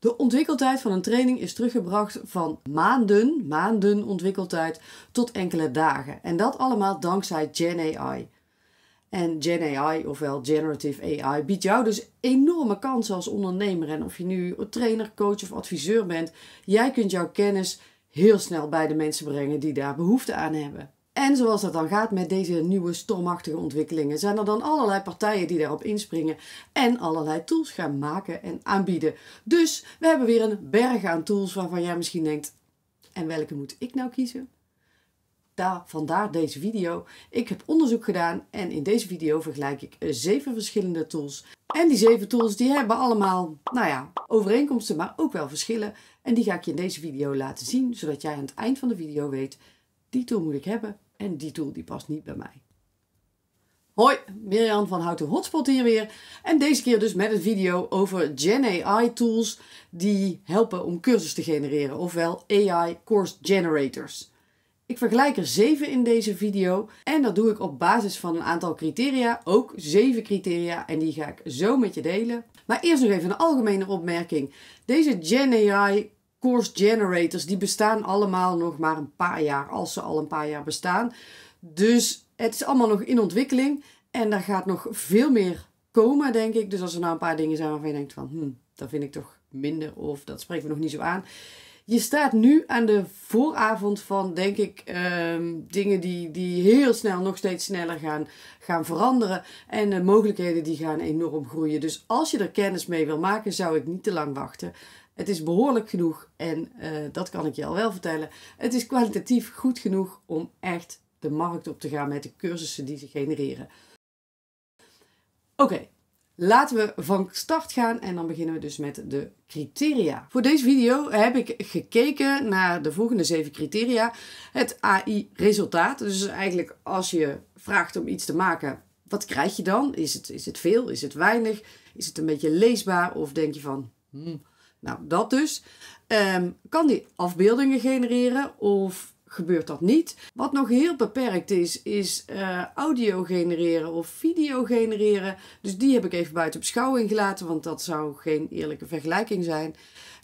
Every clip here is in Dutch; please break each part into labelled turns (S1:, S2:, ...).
S1: De ontwikkeltijd van een training is teruggebracht van maanden, maanden ontwikkeltijd, tot enkele dagen. En dat allemaal dankzij GenAI. En GenAI, ofwel Generative AI, biedt jou dus enorme kansen als ondernemer. En of je nu trainer, coach of adviseur bent, jij kunt jouw kennis heel snel bij de mensen brengen die daar behoefte aan hebben. En zoals dat dan gaat met deze nieuwe stormachtige ontwikkelingen, zijn er dan allerlei partijen die daarop inspringen en allerlei tools gaan maken en aanbieden. Dus we hebben weer een berg aan tools waarvan jij misschien denkt: en welke moet ik nou kiezen? Daar, vandaar deze video. Ik heb onderzoek gedaan en in deze video vergelijk ik zeven verschillende tools. En die zeven tools die hebben allemaal, nou ja, overeenkomsten, maar ook wel verschillen. En die ga ik je in deze video laten zien, zodat jij aan het eind van de video weet die tool moet ik hebben en die tool die past niet bij mij. Hoi, Mirjam van Houten Hotspot hier weer. En deze keer dus met een video over Gen AI tools die helpen om cursus te genereren, ofwel AI Course Generators. Ik vergelijk er zeven in deze video en dat doe ik op basis van een aantal criteria, ook zeven criteria en die ga ik zo met je delen. Maar eerst nog even een algemene opmerking. Deze Gen AI course generators, die bestaan allemaal nog maar een paar jaar, als ze al een paar jaar bestaan. Dus het is allemaal nog in ontwikkeling en daar gaat nog veel meer komen, denk ik. Dus als er nou een paar dingen zijn waarvan je denkt van, hm, dat vind ik toch minder of dat spreken we nog niet zo aan. Je staat nu aan de vooravond van, denk ik, ehm, dingen die, die heel snel, nog steeds sneller gaan, gaan veranderen. En de mogelijkheden die gaan enorm groeien. Dus als je er kennis mee wil maken, zou ik niet te lang wachten. Het is behoorlijk genoeg en eh, dat kan ik je al wel vertellen. Het is kwalitatief goed genoeg om echt de markt op te gaan met de cursussen die ze genereren. Oké, laten we van start gaan en dan beginnen we dus met de criteria. Voor deze video heb ik gekeken naar de volgende zeven criteria. Het AI-resultaat, dus eigenlijk als je vraagt om iets te maken, wat krijg je dan? Is het, is het veel? Is het weinig? Is het een beetje leesbaar? Of denk je van, hmm, nou, dat dus. Ehm, kan die afbeeldingen genereren of gebeurt dat niet? Wat nog heel beperkt is, is eh, audio genereren of video genereren. Dus die heb ik even buiten beschouwing gelaten, want dat zou geen eerlijke vergelijking zijn.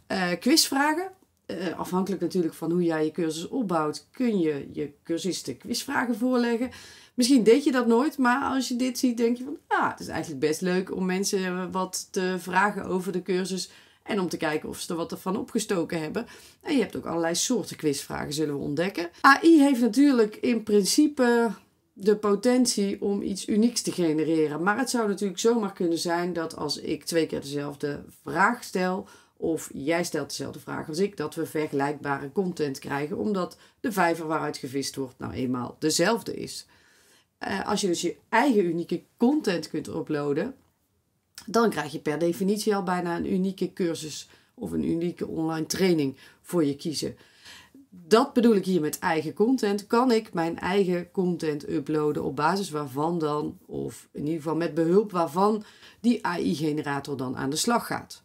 S1: Eh, quizvragen. Eh, afhankelijk natuurlijk van hoe jij je cursus opbouwt, kun je je cursisten quizvragen voorleggen. Misschien deed je dat nooit, maar als je dit ziet, denk je van, ah, het is eigenlijk best leuk om mensen wat te vragen over de cursus en om te kijken of ze er wat ervan opgestoken hebben. En je hebt ook allerlei soorten quizvragen zullen we ontdekken. AI heeft natuurlijk in principe de potentie om iets unieks te genereren. Maar het zou natuurlijk zomaar kunnen zijn dat als ik twee keer dezelfde vraag stel, of jij stelt dezelfde vraag als ik, dat we vergelijkbare content krijgen, omdat de vijver waaruit gevist wordt nou eenmaal dezelfde is. Eh, als je dus je eigen unieke content kunt uploaden, dan krijg je per definitie al bijna een unieke cursus of een unieke online training voor je kiezen. Dat bedoel ik hier met eigen content. Kan ik mijn eigen content uploaden op basis waarvan dan, of in ieder geval met behulp waarvan, die AI-generator dan aan de slag gaat?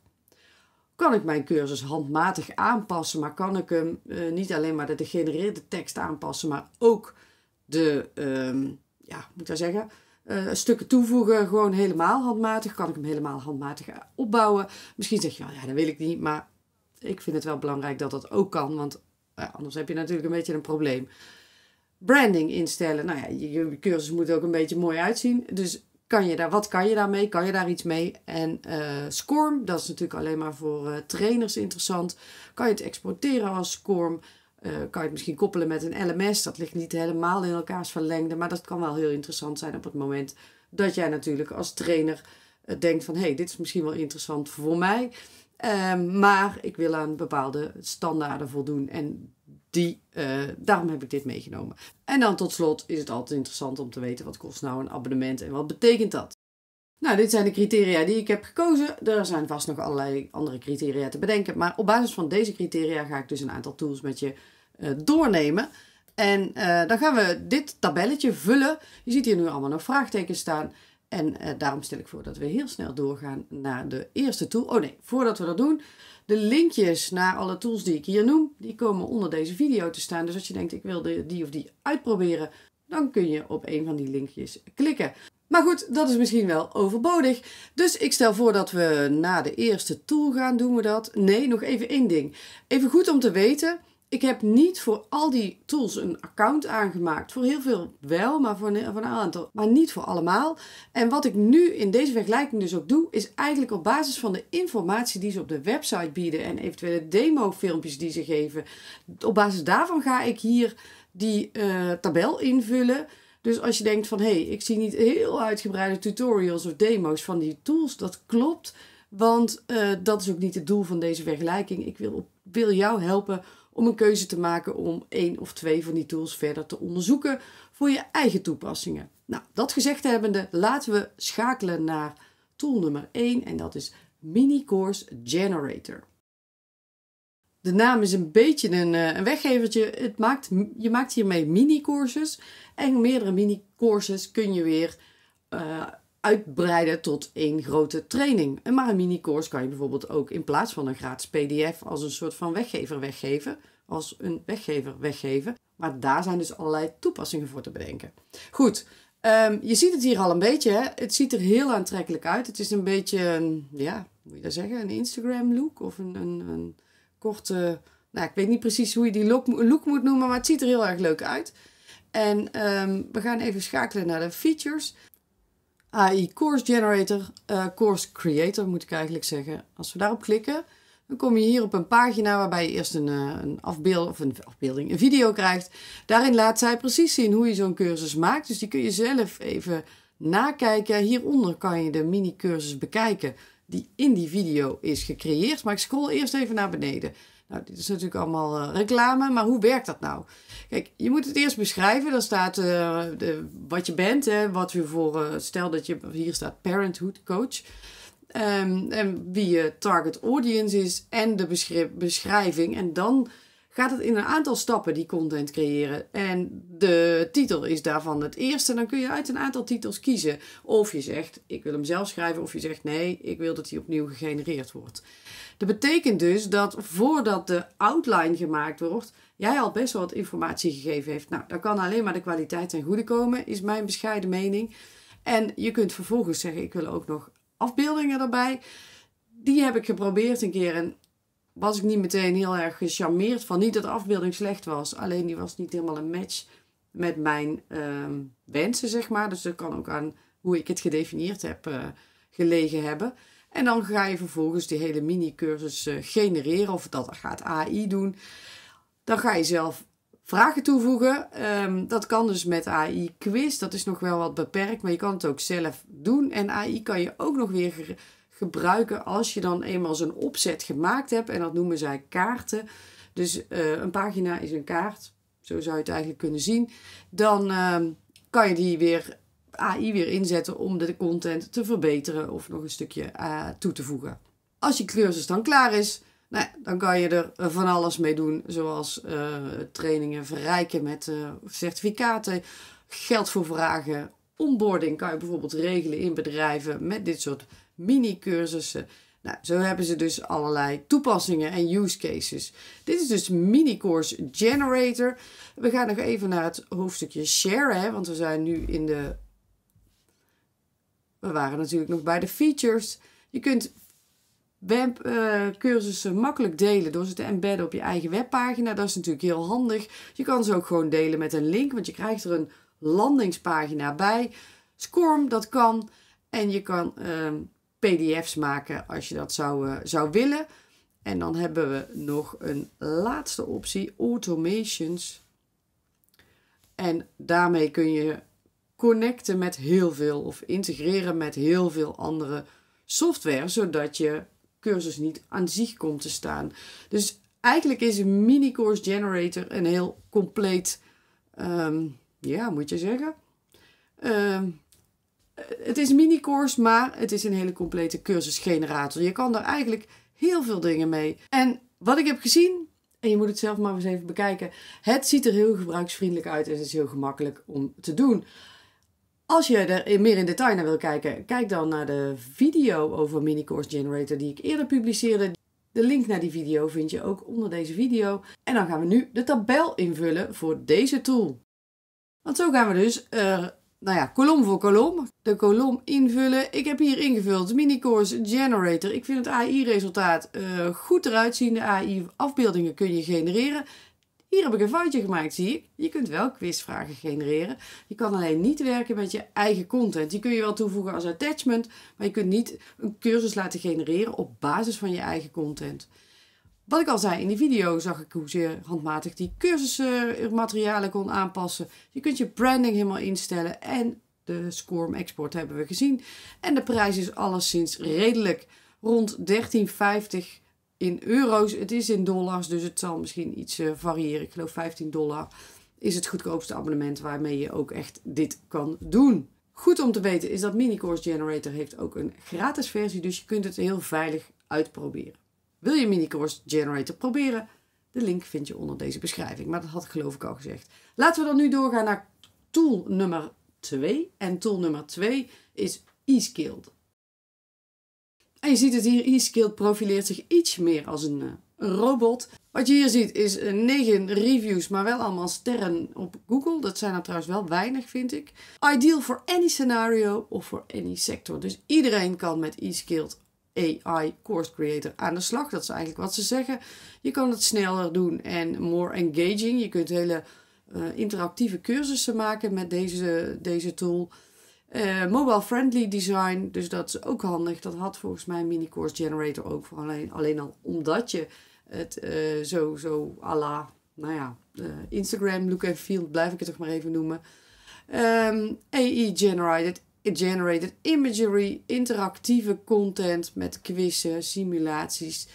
S1: Kan ik mijn cursus handmatig aanpassen, maar kan ik hem eh, niet alleen maar de, gegenereerde tekst aanpassen, maar ook de, ehm, ja, moet ik zeggen, eh, stukken toevoegen, gewoon helemaal handmatig. Kan ik hem helemaal handmatig opbouwen? Misschien zeg je wel, ja, dat wil ik niet, maar ik vind het wel belangrijk dat dat ook kan, want eh, anders heb je natuurlijk een beetje een probleem. Branding instellen, nou ja, je, cursus moet ook een beetje mooi uitzien. Dus kan je daar, wat kan je daarmee? Kan je daar iets mee? En uh, SCORM, dat is natuurlijk alleen maar voor trainers interessant. Kan je het exporteren als SCORM? Eh, kan je het misschien koppelen met een LMS. Dat ligt niet helemaal in elkaars verlengde. Maar dat kan wel heel interessant zijn op het moment dat jij natuurlijk als trainer eh, denkt van... hé, hey, dit is misschien wel interessant voor mij. Ehm, maar ik wil aan bepaalde standaarden voldoen. En die, eh, daarom heb ik dit meegenomen. En dan tot slot is het altijd interessant om te weten... wat kost nou een abonnement en wat betekent dat? Nou, dit zijn de criteria die ik heb gekozen. Er zijn vast nog allerlei andere criteria te bedenken. Maar op basis van deze criteria ga ik dus een aantal tools met je eh, doornemen. En eh, dan gaan we dit tabelletje vullen. Je ziet hier nu allemaal nog vraagtekens staan. En eh, daarom stel ik voor dat we heel snel doorgaan naar de eerste tool. Oh nee, voordat we dat doen. De linkjes naar alle tools die ik hier noem, die komen onder deze video te staan. Dus als je denkt, ik wil die of die uitproberen, dan kun je op een van die linkjes klikken. Maar goed, dat is misschien wel overbodig. Dus ik stel voor dat we na de eerste tool gaan, doen we dat. Nee, nog even één ding. Even goed om te weten, ik heb niet voor al die tools een account aangemaakt. Voor heel veel wel, maar voor een, aantal, maar niet voor allemaal. En wat ik nu in deze vergelijking dus ook doe, is eigenlijk op basis van de informatie die ze op de website bieden en eventuele demofilmpjes die ze geven, op basis daarvan ga ik hier die eh, tabel invullen dus als je denkt van hé, hey, ik zie niet heel uitgebreide tutorials of demo's van die tools, dat klopt. Want eh, dat is ook niet het doel van deze vergelijking. Ik wil, wil jou helpen om een keuze te maken om één of twee van die tools verder te onderzoeken voor je eigen toepassingen. Nou, dat gezegd hebbende, laten we schakelen naar tool nummer 1 en dat is Mini Course Generator de naam is een beetje een, eh, een weggevertje. Het maakt, je maakt hiermee mini-courses. En meerdere mini-courses kun je weer eh, uitbreiden tot één grote training. maar een mini-course kan je bijvoorbeeld ook in plaats van een gratis PDF als een soort van weggever weggeven. Als een weggever weggeven. Maar daar zijn dus allerlei toepassingen voor te bedenken. Goed, ehm, je ziet het hier al een beetje. Hè? Het ziet er heel aantrekkelijk uit. Het is een beetje, ja, hoe moet je dat zeggen? Een Instagram look of een, een korte. Nou, ik weet niet precies hoe je die look, moet noemen, maar het ziet er heel erg leuk uit. En ehm, we gaan even schakelen naar de features. AI Course Generator, eh, Course Creator moet ik eigenlijk zeggen. Als we daarop klikken, dan kom je hier op een pagina waarbij je eerst een, eh, een afbeelding of een afbeelding, een video krijgt. Daarin laat zij precies zien hoe je zo'n cursus maakt. Dus die kun je zelf even nakijken. Hieronder kan je de mini-cursus bekijken die in die video is gecreëerd. Maar ik scroll eerst even naar beneden. Nou, dit is natuurlijk allemaal eh, reclame, maar hoe werkt dat nou? Kijk, je moet het eerst beschrijven. Dan staat eh, de, wat je bent, hè, wat je voor. Eh, stel dat je hier staat parenthood coach. Ehm, en wie je target audience is en de beschrijving. En dan gaat het in een aantal stappen die content creëren. En de titel is daarvan het eerste. Dan kun je uit een aantal titels kiezen. Of je zegt, ik wil hem zelf schrijven. Of je zegt, nee, ik wil dat hij opnieuw gegenereerd wordt. Dat betekent dus dat voordat de outline gemaakt wordt, jij al best wel wat informatie gegeven heeft. Nou, daar kan alleen maar de kwaliteit ten goede komen, is mijn bescheiden mening. En je kunt vervolgens zeggen, ik wil ook nog afbeeldingen erbij. Die heb ik geprobeerd een keer en was ik niet meteen heel erg gecharmeerd van. Niet dat de afbeelding slecht was, alleen die was niet helemaal een match met mijn ehm, wensen, zeg maar. Dus dat kan ook aan hoe ik het gedefinieerd heb eh, gelegen hebben. En dan ga je vervolgens die hele mini-cursus eh, genereren, of dat gaat AI doen. Dan ga je zelf vragen toevoegen. Ehm, dat kan dus met AI-quiz, dat is nog wel wat beperkt, maar je kan het ook zelf doen. En AI kan je ook nog weer gebruiken als je dan eenmaal zo'n opzet gemaakt hebt. En dat noemen zij kaarten. Dus eh, een pagina is een kaart. Zo zou je het eigenlijk kunnen zien. Dan ehm, kan je die weer AI weer inzetten om de content te verbeteren of nog een stukje eh, toe te voegen. Als je cursus dan klaar is, nou, dan kan je er eh, van alles mee doen. Zoals trainingen verrijken met certificaten, geld voor vragen, onboarding kan je bijvoorbeeld regelen in bedrijven met dit soort mini-cursussen. Nou, zo hebben ze dus allerlei toepassingen en use cases. Dit is dus Mini Course Generator. We gaan nog even naar het hoofdstukje share, hè, want we zijn nu in de... We waren natuurlijk nog bij de features. Je kunt webcursussen eh, uh, makkelijk delen door ze te embedden op je eigen webpagina. Dat is natuurlijk heel handig. Je kan ze ook gewoon delen met een link, want je krijgt er een landingspagina bij. Scorm, dat kan. En je kan... Ehm, PDF's maken als je dat zou, eh, zou willen. En dan hebben we nog een laatste optie, automations. En daarmee kun je connecten met heel veel of integreren met heel veel andere software, zodat je cursus niet aan zich komt te staan. Dus eigenlijk is een mini course generator een heel compleet, ehm, ja, moet je zeggen, ehm, het is een mini-course, maar het is een hele complete cursusgenerator. Je kan daar eigenlijk heel veel dingen mee. En wat ik heb gezien, en je moet het zelf maar eens even bekijken. Het ziet er heel gebruiksvriendelijk uit en het is heel gemakkelijk om te doen. Als je er meer in detail naar wil kijken, kijk dan naar de video over Mini Course Generator die ik eerder publiceerde. De link naar die video vind je ook onder deze video. En dan gaan we nu de tabel invullen voor deze tool. Want zo gaan we dus er nou ja, kolom voor kolom. De kolom invullen. Ik heb hier ingevuld Mini course generator. Ik vind het AI-resultaat eh, goed eruit zien. De AI-afbeeldingen kun je genereren. Hier heb ik een foutje gemaakt, zie je? Je kunt wel quizvragen genereren. Je kan alleen niet werken met je eigen content. Die kun je wel toevoegen als attachment, maar je kunt niet een cursus laten genereren op basis van je eigen content. Wat ik al zei, in die video zag ik hoe ze handmatig die cursusmaterialen eh, kon aanpassen. Je kunt je branding helemaal instellen en de SCORM export hebben we gezien. En de prijs is alleszins redelijk. Rond 13,50 in euro's. Het is in dollars, dus het zal misschien iets eh, variëren. Ik geloof 15 dollar is het goedkoopste abonnement waarmee je ook echt dit kan doen. Goed om te weten is dat Mini Course Generator heeft ook een gratis versie, dus je kunt het heel veilig uitproberen. Wil je mini-course generator proberen? De link vind je onder deze beschrijving, maar dat had ik geloof ik al gezegd. Laten we dan nu doorgaan naar tool nummer 2. En tool nummer 2 is e-skilled. En je ziet het hier, e-skilled profileert zich iets meer als een, eh, robot. Wat je hier ziet is 9 eh, reviews, maar wel allemaal sterren op Google. Dat zijn er trouwens wel weinig, vind ik. Ideal for any scenario of for any sector. Dus iedereen kan met e-skilled AI Course Creator aan de slag. Dat is eigenlijk wat ze zeggen. Je kan het sneller doen en more engaging. Je kunt hele eh, interactieve cursussen maken met deze, deze tool. Eh, mobile friendly design, dus dat is ook handig. Dat had volgens mij Mini Course Generator ook. Voor alleen, alleen al omdat je het eh, zo, zo à la, nou ja, Instagram look and feel, blijf ik het toch maar even noemen. Ehm, AI e generated generated imagery, interactieve content met quizzen, simulaties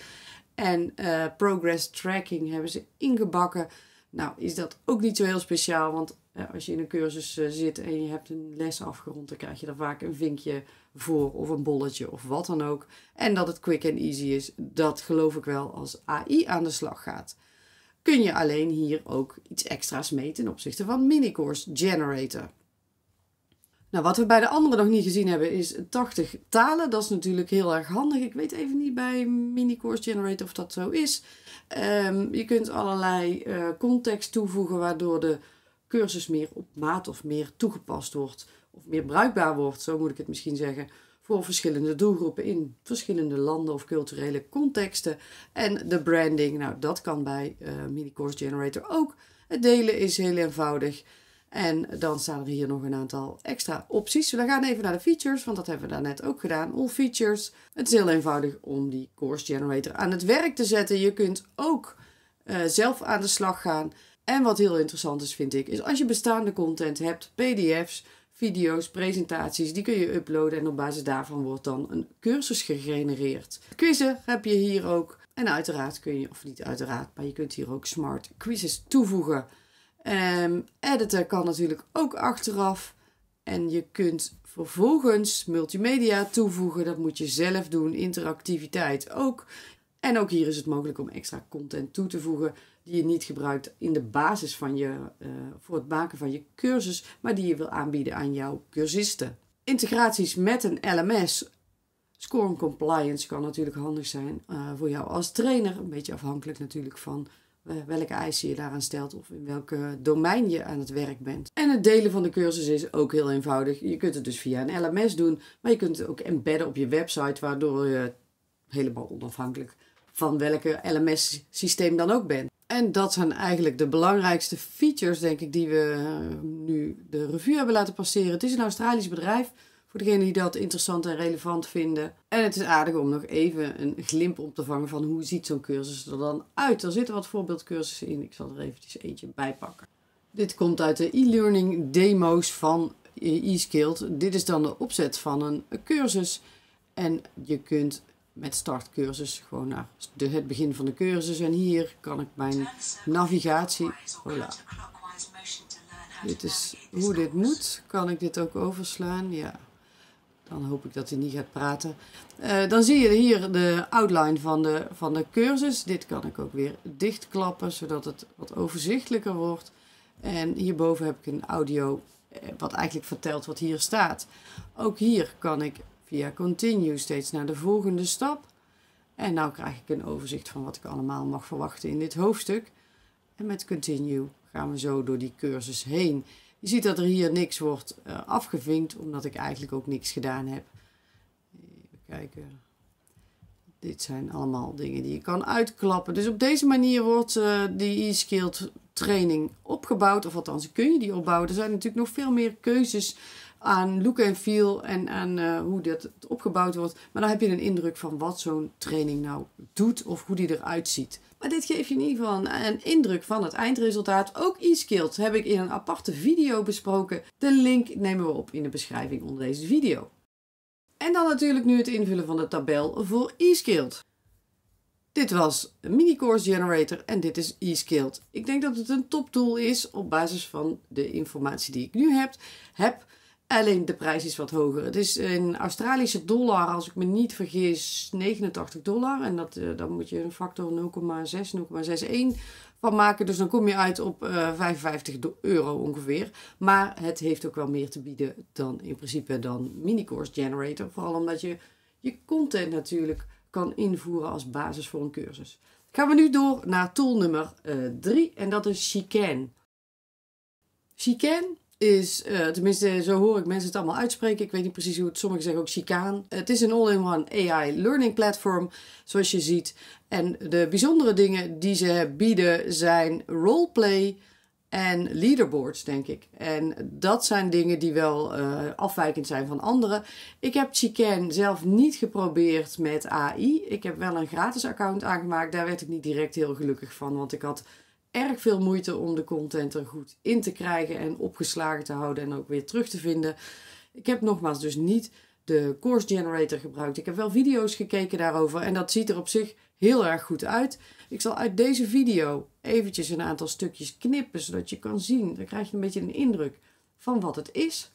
S1: en eh, progress tracking hebben ze ingebakken. Nou, is dat ook niet zo heel speciaal, want eh, als je in een cursus eh, zit en je hebt een les afgerond, dan krijg je er vaak een vinkje voor of een bolletje of wat dan ook. En dat het quick and easy is, dat geloof ik wel als AI aan de slag gaat. Kun je alleen hier ook iets extra's mee ten opzichte van Minicourse Generator. Nou, wat we bij de andere nog niet gezien hebben is 80 talen. Dat is natuurlijk heel erg handig. Ik weet even niet bij Mini Course Generator of dat zo is. Ehm, je kunt allerlei uh, context toevoegen waardoor de cursus meer op maat of meer toegepast wordt. Of meer bruikbaar wordt, zo moet ik het misschien zeggen. Voor verschillende doelgroepen in verschillende landen of culturele contexten. En de branding, nou dat kan bij eh, Mini Course Generator ook. Het delen is heel eenvoudig. En dan staan er hier nog een aantal extra opties. We gaan even naar de features, want dat hebben we daarnet ook gedaan. All features. Het is heel eenvoudig om die course generator aan het werk te zetten. Je kunt ook eh, zelf aan de slag gaan. En wat heel interessant is, vind ik, is als je bestaande content hebt, pdf's, video's, presentaties, die kun je uploaden en op basis daarvan wordt dan een cursus gegenereerd. Quizzen heb je hier ook. En uiteraard kun je, of niet uiteraard, maar je kunt hier ook smart quizzes toevoegen. Um, ehm, editen kan natuurlijk ook achteraf. En je kunt vervolgens multimedia toevoegen. Dat moet je zelf doen. Interactiviteit ook. En ook hier is het mogelijk om extra content toe te voegen die je niet gebruikt in de basis van je, eh, voor het maken van je cursus, maar die je wil aanbieden aan jouw cursisten. Integraties met een LMS. Score compliance kan natuurlijk handig zijn eh, voor jou als trainer. Een beetje afhankelijk natuurlijk van eh, welke eisen je daaraan stelt of in welk domein je aan het werk bent. En het delen van de cursus is ook heel eenvoudig. Je kunt het dus via een LMS doen, maar je kunt het ook embedden op je website, waardoor je helemaal onafhankelijk van welke LMS-systeem dan ook bent. En dat zijn eigenlijk de belangrijkste features, denk ik, die we eh, nu de revue hebben laten passeren. Het is een Australisch bedrijf voor degenen die dat interessant en relevant vinden. En het is aardig om nog even een glimp op te vangen van hoe ziet zo'n cursus er dan uit. Er zitten wat voorbeeldcursussen in. Ik zal er eventjes eentje bij pakken. Dit komt uit de e-learning demo's van e-skilled. Dit is dan de opzet van een cursus. En je kunt met startcursus gewoon naar het begin van de cursus. En hier kan ik mijn navigatie... Voilà. Oh dit is hoe dit moet. Kan ik dit ook overslaan? Ja. Dan hoop ik dat hij niet gaat praten. Eh, dan zie je hier de outline van de, van de cursus. Dit kan ik ook weer dichtklappen, zodat het wat overzichtelijker wordt. En hierboven heb ik een audio eh, wat eigenlijk vertelt wat hier staat. Ook hier kan ik via continue steeds naar de volgende stap. En nou krijg ik een overzicht van wat ik allemaal mag verwachten in dit hoofdstuk. En met continue gaan we zo door die cursus heen. Je ziet dat er hier niks wordt eh, afgevinkt, omdat ik eigenlijk ook niks gedaan heb. Even kijken. Dit zijn allemaal dingen die je kan uitklappen. Dus op deze manier wordt uh, die e-skilled training opgebouwd. Of althans, kun je die opbouwen. Er zijn natuurlijk nog veel meer keuzes aan look en feel en aan eh, hoe dat opgebouwd wordt. Maar dan heb je een indruk van wat zo'n training nou doet of hoe die eruit ziet. Maar dit geeft je in ieder geval een indruk van het eindresultaat. Ook e-skills heb ik in een aparte video besproken. De link nemen we op in de beschrijving onder deze video. En dan natuurlijk nu het invullen van de tabel voor e-skilled. Dit was Mini Course Generator en dit is e-skilled. Ik denk dat het een tool is op basis van de informatie die ik nu heb. heb Alleen de prijs is wat hoger. Het is in Australische dollar, als ik me niet vergis, 89 dollar. En dat, eh, dan moet je een factor 0,6, 0,61 van maken. Dus dan kom je uit op 55 eh, euro ongeveer. Maar het heeft ook wel meer te bieden dan in principe dan course Generator. Vooral omdat je je content natuurlijk kan invoeren als basis voor een cursus. Gaan we nu door naar tool nummer 3 eh, en dat is Chicane. Chicane is, eh, tenminste zo hoor ik mensen het allemaal uitspreken. Ik weet niet precies hoe het, sommigen zeggen ook chicaan. Het is een all-in-one AI learning platform, zoals je ziet. En de bijzondere dingen die ze bieden zijn roleplay en leaderboards, denk ik. En dat zijn dingen die wel eh, afwijkend zijn van anderen. Ik heb Chican zelf niet geprobeerd met AI. Ik heb wel een gratis account aangemaakt. Daar werd ik niet direct heel gelukkig van, want ik had erg veel moeite om de content er goed in te krijgen en opgeslagen te houden en ook weer terug te vinden. Ik heb nogmaals dus niet de course generator gebruikt. Ik heb wel video's gekeken daarover en dat ziet er op zich heel erg goed uit. Ik zal uit deze video eventjes een aantal stukjes knippen zodat je kan zien. Dan krijg je een beetje een indruk van wat het is.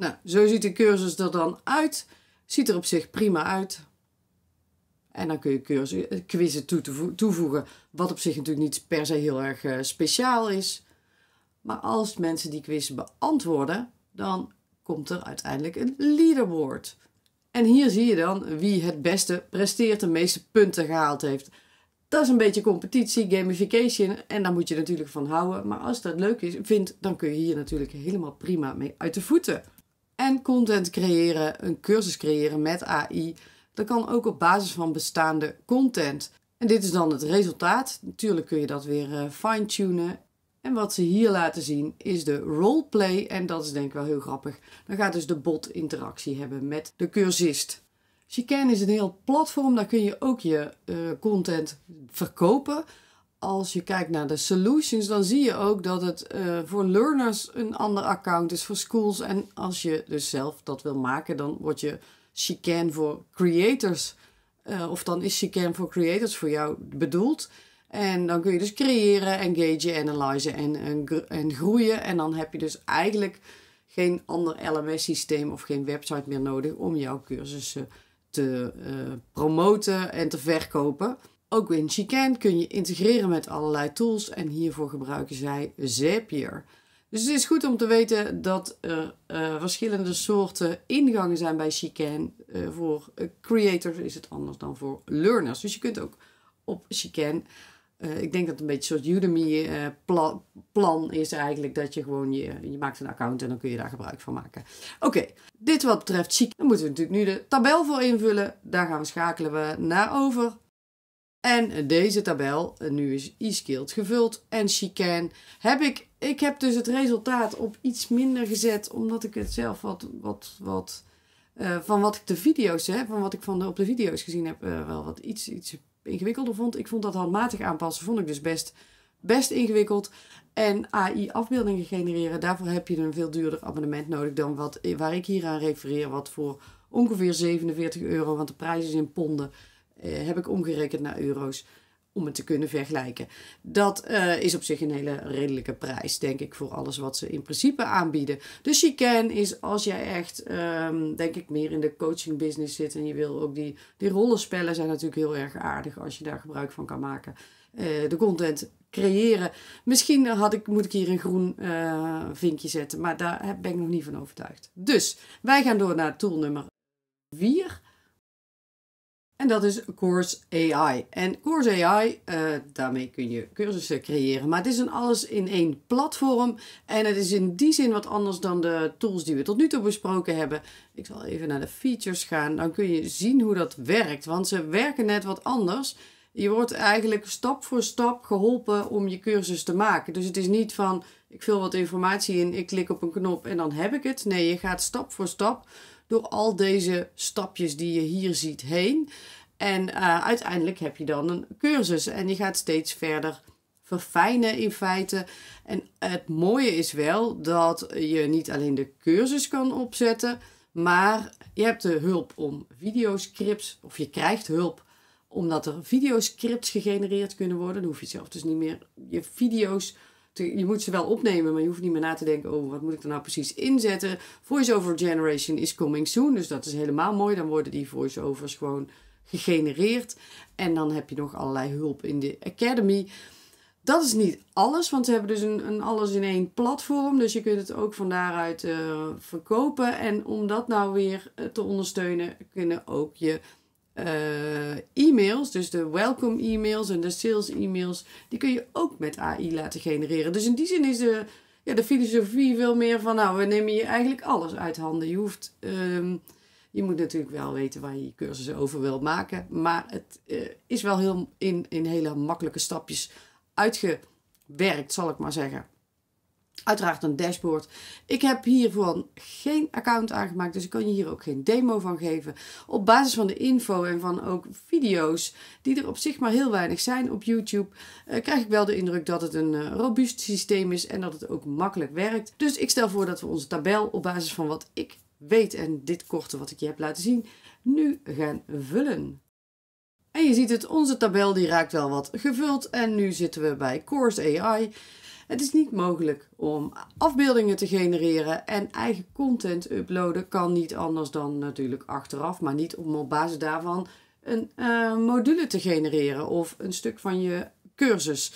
S1: Nou, zo ziet de cursus er dan uit. Ziet er op zich prima uit. En dan kun je eh, quizzen toevoegen, wat op zich natuurlijk niet per se heel erg eh, speciaal is. Maar als mensen die quiz beantwoorden, dan komt er uiteindelijk een leaderboard. En hier zie je dan wie het beste presteert, de meeste punten gehaald heeft. Dat is een beetje competitie, gamification en daar moet je natuurlijk van houden. Maar als dat leuk is, vindt, dan kun je hier natuurlijk helemaal prima mee uit de voeten. En content creëren, een cursus creëren met AI. Dat kan ook op basis van bestaande content. En dit is dan het resultaat. Natuurlijk kun je dat weer eh, fine-tunen. En wat ze hier laten zien is de roleplay. En dat is denk ik wel heel grappig. Dan gaat dus de bot interactie hebben met de cursist. Chicane is een heel platform. Daar kun je ook je eh, content verkopen als je kijkt naar de solutions, dan zie je ook dat het eh, voor learners een ander account is, voor schools. En als je dus zelf dat wil maken, dan word je chicane voor creators. Eh, of dan is chicane voor creators voor jou bedoeld. En dan kun je dus creëren, engageen, analyzen en, en, en groeien. En dan heb je dus eigenlijk geen ander LMS-systeem of geen website meer nodig om jouw cursussen te eh, promoten en te verkopen. Ook in Chicane kun je integreren met allerlei tools en hiervoor gebruiken zij Zapier. Dus het is goed om te weten dat er eh, verschillende soorten ingangen zijn bij Chicane. Eh, voor eh, creators is het anders dan voor learners. Dus je kunt ook op Chicane, ik denk dat het een beetje een soort Udemy plan is eigenlijk. Dat je gewoon, je, je maakt een account en dan kun je daar gebruik van maken. Oké, dit wat betreft Chicane, Dan moeten we natuurlijk nu de tabel voor invullen. Daar gaan we schakelen we naar over. En deze tabel, eh, nu is e-skilled gevuld en chicane, heb ik, ik heb dus het resultaat op iets minder gezet, omdat ik het zelf wat, wat, wat eh, van wat ik de video's heb, van wat ik van op de video's gezien heb, eh, wel wat iets, iets ingewikkelder vond. Ik vond dat handmatig aanpassen, vond ik dus best, best ingewikkeld. En AI-afbeeldingen genereren, daarvoor heb je een veel duurder abonnement nodig dan wat, waar ik hier aan refereer, wat voor ongeveer 47 euro, want de prijs is in ponden. Eh, heb ik omgerekend naar euro's om het te kunnen vergelijken. Dat eh, is op zich een hele redelijke prijs, denk ik, voor alles wat ze in principe aanbieden. De chicane is als jij echt, ehm, denk ik, meer in de coaching business zit en je wil ook die, die rollenspellen zijn natuurlijk heel erg aardig als je daar gebruik van kan maken. Eh, de content creëren. Misschien had ik, moet ik hier een groen vinkje zetten, maar daar ben ik nog niet van overtuigd. Dus wij gaan door naar tool nummer 4. En dat is Course AI. En Course AI, eh, daarmee kun je cursussen creëren. Maar het is een alles in één platform. En het is in die zin wat anders dan de tools die we tot nu toe besproken hebben. Ik zal even naar de features gaan. Dan kun je zien hoe dat werkt. Want ze werken net wat anders. Je wordt eigenlijk stap voor stap geholpen om je cursus te maken. Dus het is niet van ik vul wat informatie in, ik klik op een knop en dan heb ik het. Nee, je gaat stap voor stap door al deze stapjes die je hier ziet heen. En eh, uiteindelijk heb je dan een cursus en die gaat steeds verder verfijnen in feite. En het mooie is wel dat je niet alleen de cursus kan opzetten, maar je hebt de hulp om videoscripts, of je krijgt hulp omdat er videoscripts gegenereerd kunnen worden. Dan hoef je zelf dus niet meer je video's je moet ze wel opnemen, maar je hoeft niet meer na te denken: oh, wat moet ik er nou precies inzetten? Voice-over generation is coming soon, dus dat is helemaal mooi. Dan worden die voiceovers gewoon gegenereerd. En dan heb je nog allerlei hulp in de Academy. Dat is niet alles, want ze hebben dus een, een alles in één platform. Dus je kunt het ook van daaruit eh, verkopen. En om dat nou weer eh, te ondersteunen, kunnen ook je uh, e-mails, dus de welcome e-mails en de sales e-mails, die kun je ook met AI laten genereren. Dus in die zin is de, ja, de filosofie veel meer van, nou, we nemen je eigenlijk alles uit handen. Je hoeft, ehm, je moet natuurlijk wel weten waar je je cursussen over wilt maken, maar het eh, is wel heel in, in hele makkelijke stapjes uitgewerkt, zal ik maar zeggen. Uiteraard een dashboard. Ik heb hiervan geen account aangemaakt, dus ik kan je hier ook geen demo van geven. Op basis van de info en van ook video's, die er op zich maar heel weinig zijn op YouTube, eh, krijg ik wel de indruk dat het een eh, robuust systeem is en dat het ook makkelijk werkt. Dus ik stel voor dat we onze tabel op basis van wat ik weet en dit korte wat ik je heb laten zien, nu gaan vullen. En je ziet het, onze tabel die raakt wel wat gevuld en nu zitten we bij Course AI. Het is niet mogelijk om afbeeldingen te genereren en eigen content uploaden kan niet anders dan natuurlijk achteraf, maar niet om op basis daarvan een eh, module te genereren of een stuk van je cursus.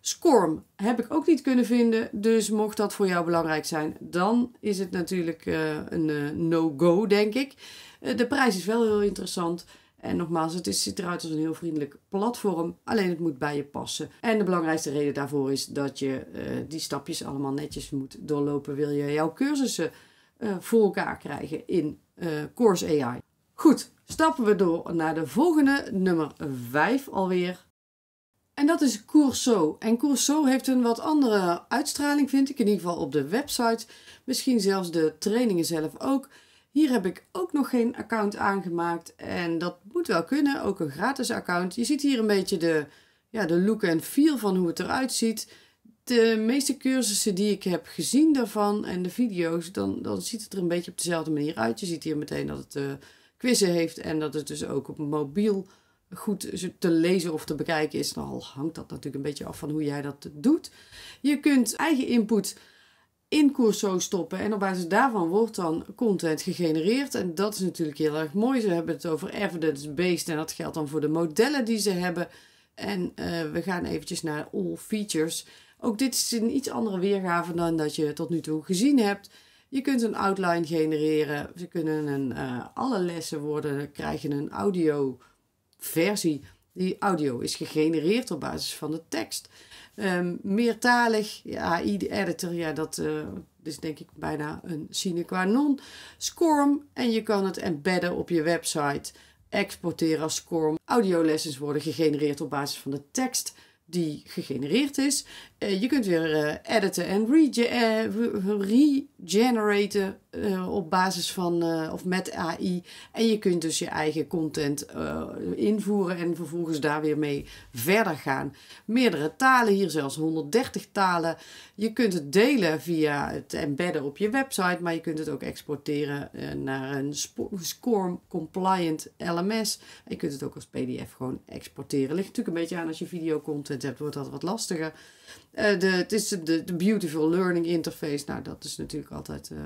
S1: Scorm heb ik ook niet kunnen vinden, dus mocht dat voor jou belangrijk zijn, dan is het natuurlijk eh, een eh, no-go, denk ik. de prijs is wel heel interessant. En nogmaals, het is, ziet eruit als een heel vriendelijk platform, alleen het moet bij je passen. En de belangrijkste reden daarvoor is dat je eh, die stapjes allemaal netjes moet doorlopen, wil je jouw cursussen eh, voor elkaar krijgen in uh, Course AI. Goed, stappen we door naar de volgende, nummer 5 alweer. En dat is Courso. En Courso heeft een wat andere uitstraling, vind ik, in ieder geval op de website. Misschien zelfs de trainingen zelf ook. Hier heb ik ook nog geen account aangemaakt en dat moet wel kunnen, ook een gratis account. Je ziet hier een beetje de, ja, de look en feel van hoe het eruit ziet. De meeste cursussen die ik heb gezien daarvan en de video's, dan, dan ziet het er een beetje op dezelfde manier uit. Je ziet hier meteen dat het uh, quizzen heeft en dat het dus ook op mobiel goed te lezen of te bekijken is. Nou, al hangt dat natuurlijk een beetje af van hoe jij dat doet. Je kunt eigen input in Curso stoppen. En op basis daarvan wordt dan content gegenereerd. En dat is natuurlijk heel erg mooi. Ze hebben het over evidence-based en dat geldt dan voor de modellen die ze hebben. En eh, we gaan eventjes naar all features. Ook dit is een iets andere weergave dan dat je tot nu toe gezien hebt. Je kunt een outline genereren. Ze kunnen een, eh, alle lessen worden, krijgen een audio versie. Die audio is gegenereerd op basis van de tekst. Ehm, meertalig, AI-editor, ja, dat eh, is denk ik bijna een sine qua non. SCORM, en je kan het embedden op je website, exporteren als SCORM. Audiolessons worden gegenereerd op basis van de tekst die gegenereerd is. Eh, je kunt weer eh, editen en eh, regeneraten op basis van of met AI. En je kunt dus je eigen content invoeren en vervolgens daar weer mee verder gaan. Meerdere talen, hier zelfs 130 talen. Je kunt het delen via het embedden op je website, maar je kunt het ook exporteren naar een SCORM-compliant LMS. je kunt het ook als PDF gewoon exporteren. Ligt natuurlijk een beetje aan als je videocontent hebt, wordt dat wat lastiger. Eh, de, het is de, de Beautiful Learning Interface. Nou, dat is natuurlijk altijd eh,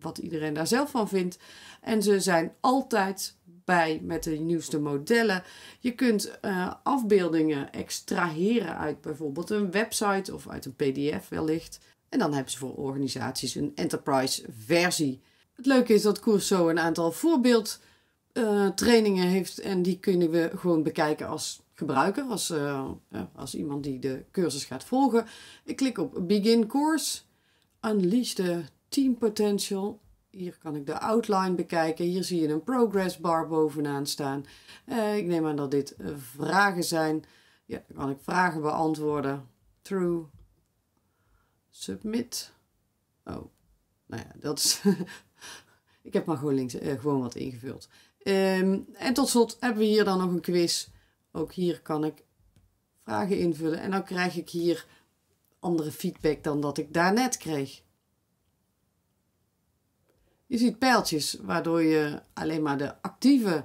S1: wat iedereen daar zelf van vindt. En ze zijn altijd bij met de nieuwste modellen. Je kunt eh, afbeeldingen extraheren uit bijvoorbeeld een website of uit een PDF wellicht. En dan hebben ze voor organisaties een enterprise versie. Het leuke is dat Coursera een aantal voorbeeldtrainingen heeft en die kunnen we gewoon bekijken als gebruiker, als, eh, als iemand die de cursus gaat volgen. Ik klik op Begin Course, Unleash the Team Potential. Hier kan ik de outline bekijken. Hier zie je een progress bar bovenaan staan. Eh, ik neem aan dat dit eh, vragen zijn. Ja, dan kan ik vragen beantwoorden. True. Submit. Oh, nou ja, dat is... ik heb maar gewoon, links, gewoon wat ingevuld. Ehm, en tot slot hebben we hier dan nog een quiz ook hier kan ik vragen invullen en dan krijg ik hier andere feedback dan dat ik daarnet kreeg. Je ziet pijltjes, waardoor je alleen maar de actieve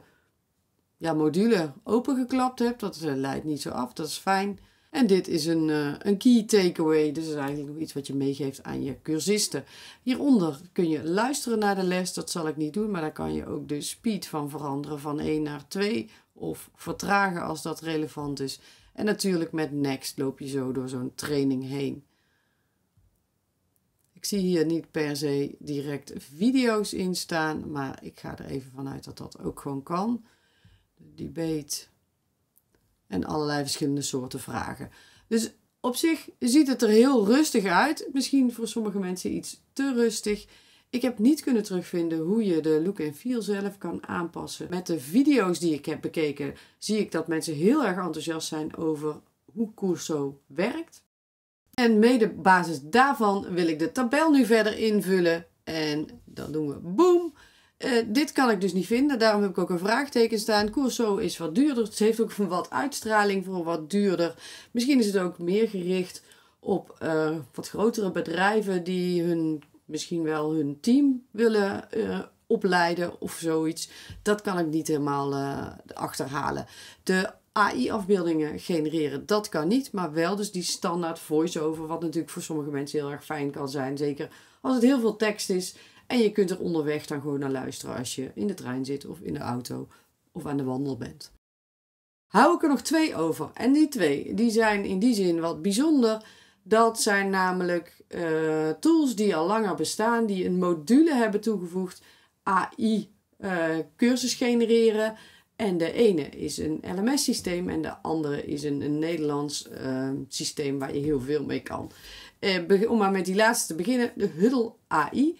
S1: ja, module opengeklapt hebt. Dat leidt niet zo af, dat is fijn. En dit is een, eh, een key takeaway, dus is eigenlijk nog iets wat je meegeeft aan je cursisten. Hieronder kun je luisteren naar de les, dat zal ik niet doen, maar daar kan je ook de speed van veranderen van 1 naar 2 of vertragen als dat relevant is. En natuurlijk met Next loop je zo door zo'n training heen. Ik zie hier niet per se direct video's in staan, maar ik ga er even vanuit dat dat ook gewoon kan. De debate en allerlei verschillende soorten vragen. Dus op zich ziet het er heel rustig uit. Misschien voor sommige mensen iets te rustig. Ik heb niet kunnen terugvinden hoe je de look en feel zelf kan aanpassen. Met de video's die ik heb bekeken, zie ik dat mensen heel erg enthousiast zijn over hoe Curso werkt. En mede basis daarvan wil ik de tabel nu verder invullen. En dan doen we boem. Eh, dit kan ik dus niet vinden, daarom heb ik ook een vraagteken staan. Curso is wat duurder, het heeft ook wat uitstraling voor wat duurder. Misschien is het ook meer gericht op eh, wat grotere bedrijven die hun misschien wel hun team willen eh, opleiden of zoiets. Dat kan ik niet helemaal uh, achterhalen. De AI-afbeeldingen genereren, dat kan niet, maar wel dus die standaard voice-over, wat natuurlijk voor sommige mensen heel erg fijn kan zijn. Zeker als het heel veel tekst is en je kunt er onderweg dan gewoon naar luisteren als je in de trein zit of in de auto of aan de wandel bent. Hou ik er nog twee over. En die twee die zijn in die zin wat bijzonder dat zijn namelijk eh, tools die al langer bestaan, die een module hebben toegevoegd, AI-cursus eh, genereren. En de ene is een LMS-systeem en de andere is een, een Nederlands eh, systeem waar je heel veel mee kan. om maar met die laatste te beginnen, de Huddle AI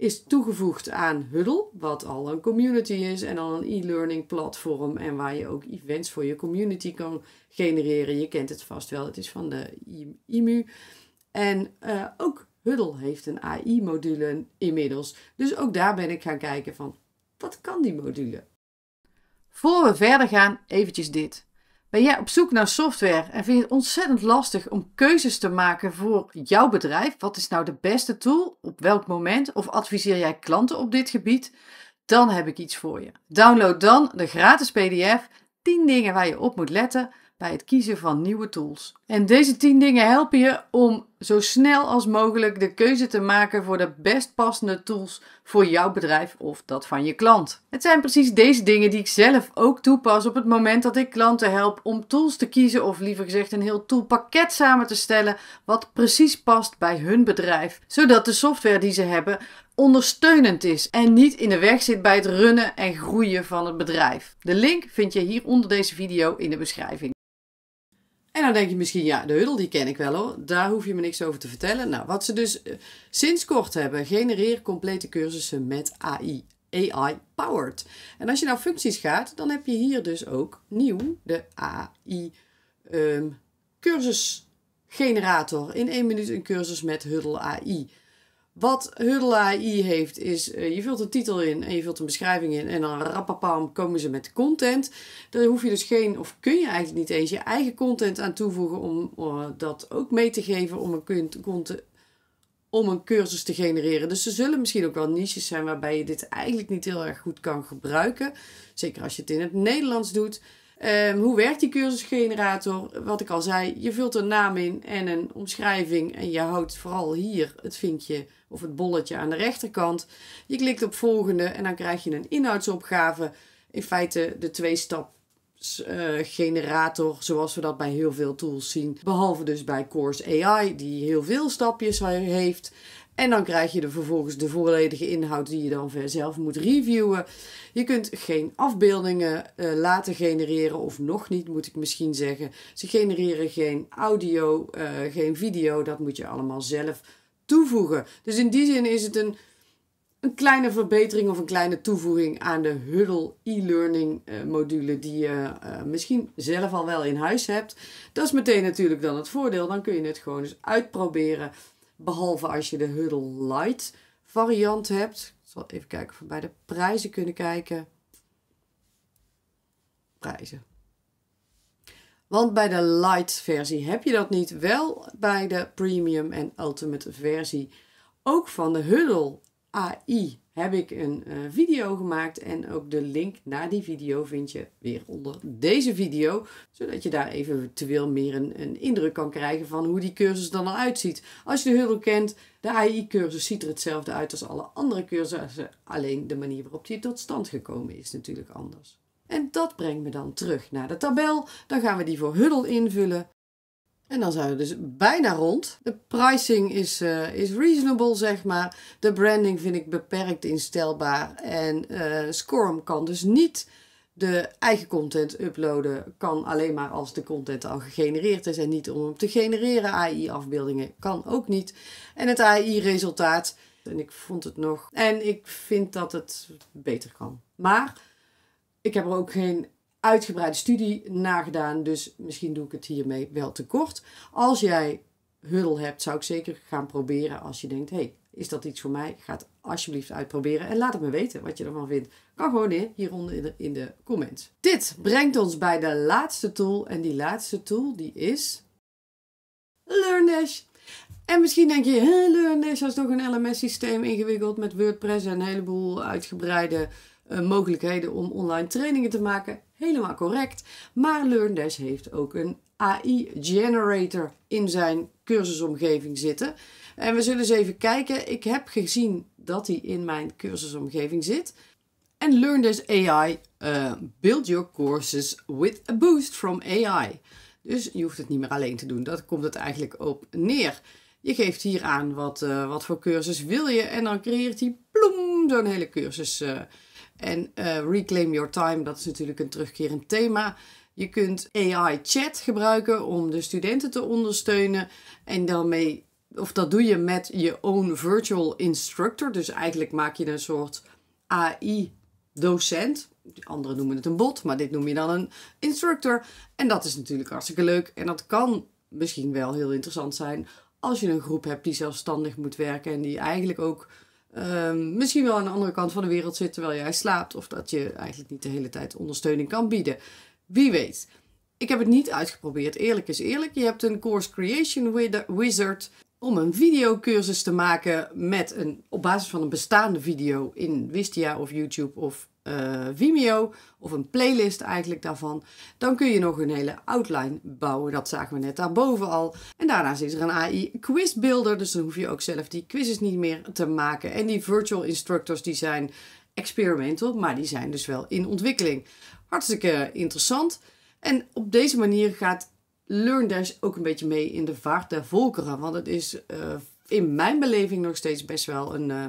S1: is toegevoegd aan Huddle, wat al een community is en al een e-learning platform en waar je ook events voor je community kan genereren. Je kent het vast wel, het is van de IMU. En eh, ook Huddle heeft een AI-module inmiddels. Dus ook daar ben ik gaan kijken van, wat kan die module? Voor we verder gaan, eventjes dit. Ben jij op zoek naar software en vind je het ontzettend lastig om keuzes te maken voor jouw bedrijf? Wat is nou de beste tool? Op welk moment? Of adviseer jij klanten op dit gebied? Dan heb ik iets voor je. Download dan de gratis PDF 10 dingen waar je op moet letten bij het kiezen van nieuwe tools. En deze 10 dingen helpen je om zo snel als mogelijk de keuze te maken voor de best passende tools voor jouw bedrijf of dat van je klant. Het zijn precies deze dingen die ik zelf ook toepas op het moment dat ik klanten help om tools te kiezen of liever gezegd een heel toolpakket samen te stellen wat precies past bij hun bedrijf, zodat de software die ze hebben ondersteunend is en niet in de weg zit bij het runnen en groeien van het bedrijf. De link vind je hier onder deze video in de beschrijving. En dan denk je misschien, ja, de huddle die ken ik wel hoor. Daar hoef je me niks over te vertellen. Nou, wat ze dus eh, sinds kort hebben, genereer complete cursussen met AI. AI powered. En als je naar functies gaat, dan heb je hier dus ook nieuw de AI ehm, cursusgenerator. In één minuut een cursus met Huddle AI. Wat Huddle AI heeft is, eh, je vult een titel in en je vult een beschrijving in en dan rappapam komen ze met content. Daar hoef je dus geen, of kun je eigenlijk niet eens je eigen content aan toevoegen om eh, dat ook mee te geven om een, kunt, om een cursus te genereren. Dus er zullen misschien ook wel niches zijn waarbij je dit eigenlijk niet heel erg goed kan gebruiken. Zeker als je het in het Nederlands doet. Ehm, hoe werkt die cursusgenerator? Wat ik al zei, je vult een naam in en een omschrijving en je houdt vooral hier het vinkje of het bolletje aan de rechterkant. Je klikt op volgende en dan krijg je een inhoudsopgave. In feite de twee-stap generator, zoals we dat bij heel veel tools zien. Behalve dus bij Course AI, die heel veel stapjes heeft. En dan krijg je er vervolgens de volledige inhoud die je dan zelf moet reviewen. Je kunt geen afbeeldingen eh, laten genereren, of nog niet moet ik misschien zeggen. Ze genereren geen audio, eh, geen video, dat moet je allemaal zelf toevoegen. Dus in die zin is het een, een kleine verbetering of een kleine toevoeging aan de Huddle e-learning eh, module die je eh, misschien zelf al wel in huis hebt. Dat is meteen natuurlijk dan het voordeel. Dan kun je het gewoon eens uitproberen. Behalve als je de Huddle Lite variant hebt. Ik zal even kijken of we bij de prijzen kunnen kijken. Prijzen. Want bij de light versie heb je dat niet. Wel bij de premium en ultimate versie. Ook van de Huddle AI heb ik een eh, video gemaakt. En ook de link naar die video vind je weer onder deze video. Zodat je daar eventueel meer een, een indruk kan krijgen van hoe die cursus dan eruit ziet. Als je de Huddle kent, de AI-cursus ziet er hetzelfde uit als alle andere cursussen. Alleen de manier waarop die tot stand gekomen is natuurlijk anders. En dat brengt me dan terug naar de tabel. Dan gaan we die voor Huddle invullen. En dan zijn we dus bijna rond. De pricing is, eh, is reasonable, zeg maar. De branding vind ik beperkt instelbaar. En uh, Scorm kan dus niet de eigen content uploaden. Kan alleen maar als de content al gegenereerd is en niet om hem te genereren. AI-afbeeldingen kan ook niet. En het AI-resultaat. En ik vond het nog. En ik vind dat het beter kan. Maar ik heb er ook geen uitgebreide studie gedaan, dus misschien doe ik het hiermee wel te kort. Als jij huddel hebt, zou ik zeker gaan proberen als je denkt, hey, is dat iets voor mij? Ga het alsjeblieft uitproberen en laat het me weten wat je ervan vindt. Kan gewoon in, hieronder in de, comments. Dit brengt ons bij de laatste tool en die laatste tool die is LearnDash. En misschien denk je, LearnDash is toch een LMS systeem ingewikkeld met WordPress en een heleboel uitgebreide eh, mogelijkheden om online trainingen te maken. Helemaal correct. Maar LearnDash heeft ook een AI-generator in zijn cursusomgeving zitten. En we zullen eens even kijken. Ik heb gezien dat hij in mijn cursusomgeving zit. En LearnDash eh, AI, uh, build your courses with a boost from AI. Dus je hoeft het niet meer alleen te doen. Dat komt het eigenlijk op neer. Je geeft hier aan wat, eh, wat voor cursus wil je en dan creëert hij ploem zo'n hele cursus. En eh, Reclaim Your Time, dat is natuurlijk een terugkerend thema. Je kunt AI-chat gebruiken om de studenten te ondersteunen. En daarmee, of dat doe je met je own virtual instructor. Dus eigenlijk maak je een soort AI-docent. Anderen noemen het een bot, maar dit noem je dan een instructor. En dat is natuurlijk hartstikke leuk. En dat kan misschien wel heel interessant zijn als je een groep hebt die zelfstandig moet werken en die eigenlijk ook Ehm, misschien wel aan de andere kant van de wereld zit terwijl jij slaapt. Of dat je eigenlijk niet de hele tijd ondersteuning kan bieden. Wie weet. Ik heb het niet uitgeprobeerd. Eerlijk is eerlijk. Je hebt een Course Creation Wizard om een videocursus te maken met een, op basis van een bestaande video in Wistia of YouTube of eh, Vimeo of een playlist eigenlijk daarvan, dan kun je nog een hele outline bouwen. Dat zagen we net daarboven al. En daarnaast is er een AI quiz builder, dus dan hoef je ook zelf die quizzes niet meer te maken. En die virtual instructors die zijn experimental, maar die zijn dus wel in ontwikkeling. Hartstikke interessant. En op deze manier gaat LearnDash ook een beetje mee in de vaart der volkeren, want het is eh, in mijn beleving nog steeds best wel een, eh,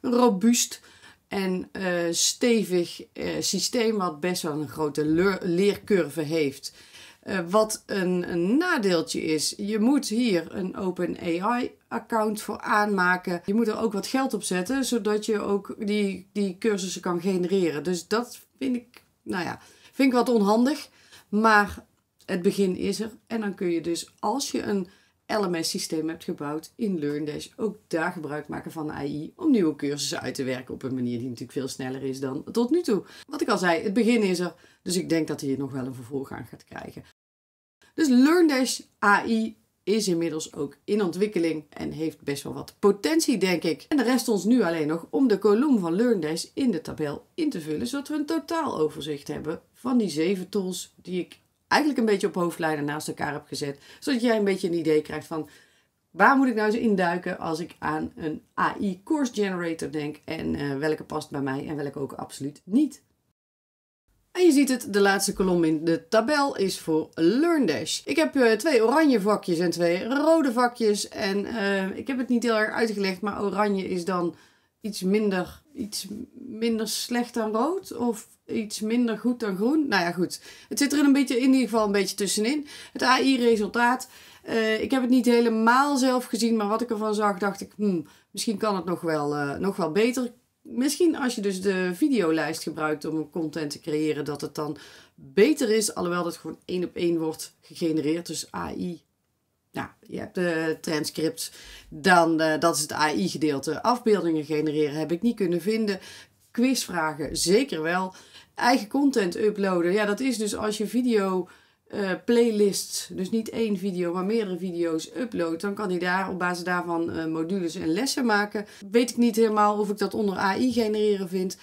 S1: een robuust en eh, stevig eh, systeem wat best wel een grote leercurve heeft. Eh, wat een, een, nadeeltje is, je moet hier een Open AI account voor aanmaken. Je moet er ook wat geld op zetten, zodat je ook die, die cursussen kan genereren. Dus dat vind ik, nou ja, vind ik wat onhandig. Maar het begin is er. En dan kun je dus als je een LMS-systeem hebt gebouwd in LearnDash, ook daar gebruik maken van AI om nieuwe cursussen uit te werken op een manier die natuurlijk veel sneller is dan tot nu toe. Wat ik al zei, het begin is er, dus ik denk dat hij hier nog wel een vervolg aan gaat krijgen. Dus LearnDash AI is inmiddels ook in ontwikkeling en heeft best wel wat potentie, denk ik. En de rest ons nu alleen nog om de kolom van LearnDash in de tabel in te vullen, zodat we een totaaloverzicht hebben van die zeven tools die ik eigenlijk een beetje op hoofdlijnen naast elkaar heb gezet. Zodat jij een beetje een idee krijgt van waar moet ik nou eens induiken als ik aan een AI course generator denk en eh, welke past bij mij en welke ook absoluut niet. En je ziet het, de laatste kolom in de tabel is voor LearnDash. Ik heb eh, twee oranje vakjes en twee rode vakjes. En eh, ik heb het niet heel erg uitgelegd, maar oranje is dan iets minder, iets minder slecht dan rood of iets minder goed dan groen. Nou ja, goed. Het zit er een beetje, in ieder geval een beetje tussenin. Het AI-resultaat. Eh, ik heb het niet helemaal zelf gezien, maar wat ik ervan zag, dacht ik, hmm, misschien kan het nog wel, eh, nog wel beter. Misschien als je dus de videolijst gebruikt om content te creëren, dat het dan beter is. Alhoewel dat gewoon één op één wordt gegenereerd. Dus AI nou, je hebt de transcript Dan, eh, dat is het AI-gedeelte. Afbeeldingen genereren heb ik niet kunnen vinden. Quizvragen zeker wel. Eigen content uploaden. Ja, dat is dus als je video... Uh, playlists, dus niet één video, maar meerdere video's upload, dan kan hij daar op basis daarvan eh, modules en lessen maken. Weet ik niet helemaal of ik dat onder AI genereren vind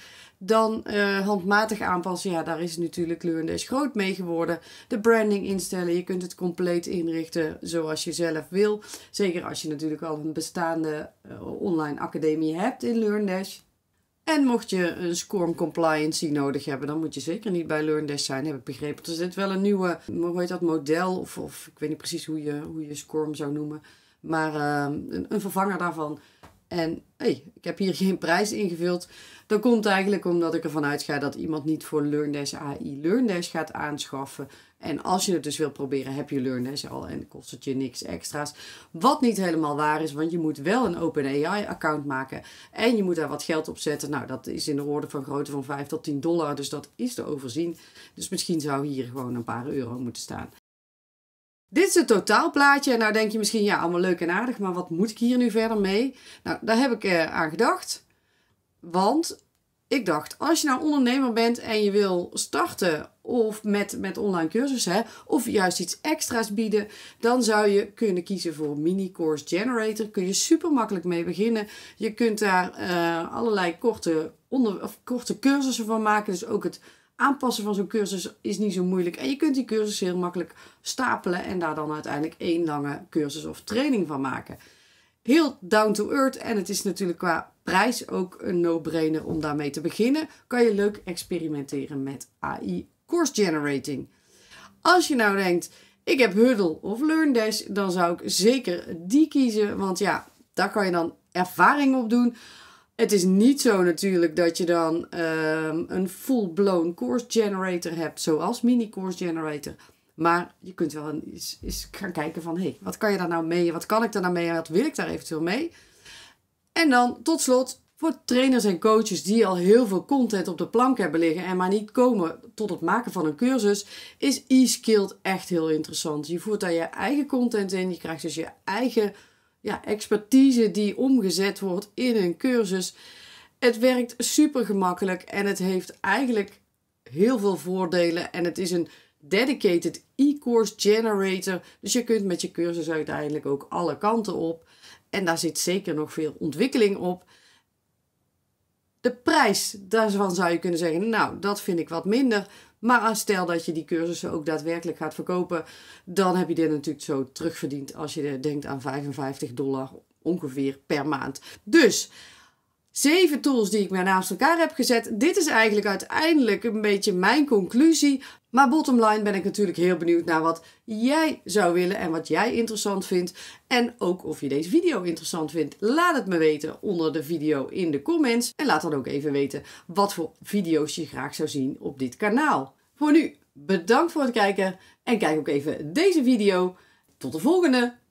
S1: dan eh, handmatig aanpassen. Ja, daar is natuurlijk LearnDash groot mee geworden. De branding instellen. Je kunt het compleet inrichten zoals je zelf wil. Zeker als je natuurlijk al een bestaande eh, online academie hebt in LearnDash. En mocht je een SCORM compliance nodig hebben, dan moet je zeker niet bij LearnDash zijn, heb ik begrepen. Er zit wel een nieuwe, hoe heet dat, model, of, of ik weet niet precies hoe je, hoe je SCORM zou noemen, maar ehm, een, vervanger daarvan. En hey, ik heb hier geen prijs ingevuld. Dat komt eigenlijk omdat ik ervan uitga dat iemand niet voor LearnDash AI LearnDash gaat aanschaffen. En als je het dus wil proberen, heb je LearnDash al en kost het je niks extra's. Wat niet helemaal waar is, want je moet wel een OpenAI-account maken en je moet daar wat geld op zetten. Nou, dat is in de orde van grootte van 5 tot 10 dollar, dus dat is te overzien. Dus misschien zou hier gewoon een paar euro moeten staan. Dit is het totaalplaatje. En nou denk je misschien, ja, allemaal leuk en aardig, maar wat moet ik hier nu verder mee? Nou, daar heb ik eh, aan gedacht. Want ik dacht, als je nou ondernemer bent en je wil starten of met, met online cursussen, of juist iets extra's bieden, dan zou je kunnen kiezen voor Mini Course Generator. Kun je super makkelijk mee beginnen. Je kunt daar eh, allerlei korte, onder, of korte cursussen van maken. Dus ook het aanpassen van zo'n cursus is niet zo moeilijk. En je kunt die cursus heel makkelijk stapelen en daar dan uiteindelijk één lange cursus of training van maken heel down to earth. En het is natuurlijk qua prijs ook een no-brainer om daarmee te beginnen. Kan je leuk experimenteren met AI course generating. Als je nou denkt, ik heb Huddle of LearnDash, dan zou ik zeker die kiezen. Want ja, daar kan je dan ervaring op doen. Het is niet zo natuurlijk dat je dan ehm, een full-blown course generator hebt, zoals mini course generator. Maar je kunt wel eens, gaan kijken van... hé, hey, wat kan je daar nou mee? Wat kan ik daar nou mee? Wat wil ik daar eventueel mee? En dan tot slot voor trainers en coaches die al heel veel content op de plank hebben liggen en maar niet komen tot het maken van een cursus, is e-skilled echt heel interessant. Je voert daar je eigen content in, je krijgt dus je eigen ja, expertise die omgezet wordt in een cursus. Het werkt super gemakkelijk en het heeft eigenlijk heel veel voordelen en het is een dedicated e-course generator. Dus je kunt met je cursus uiteindelijk ook alle kanten op. En daar zit zeker nog veel ontwikkeling op. De prijs, daarvan zou je kunnen zeggen, nou, dat vind ik wat minder. Maar stel dat je die cursussen ook daadwerkelijk gaat verkopen, dan heb je dit natuurlijk zo terugverdiend als je denkt aan 55 dollar ongeveer per maand. Dus zeven tools die ik mij naast elkaar heb gezet. Dit is eigenlijk uiteindelijk een beetje mijn conclusie. Maar bottom line ben ik natuurlijk heel benieuwd naar wat jij zou willen en wat jij interessant vindt. En ook of je deze video interessant vindt. Laat het me weten onder de video in de comments. En laat dan ook even weten wat voor video's je graag zou zien op dit kanaal. Voor nu, bedankt voor het kijken en kijk ook even deze video. Tot de volgende!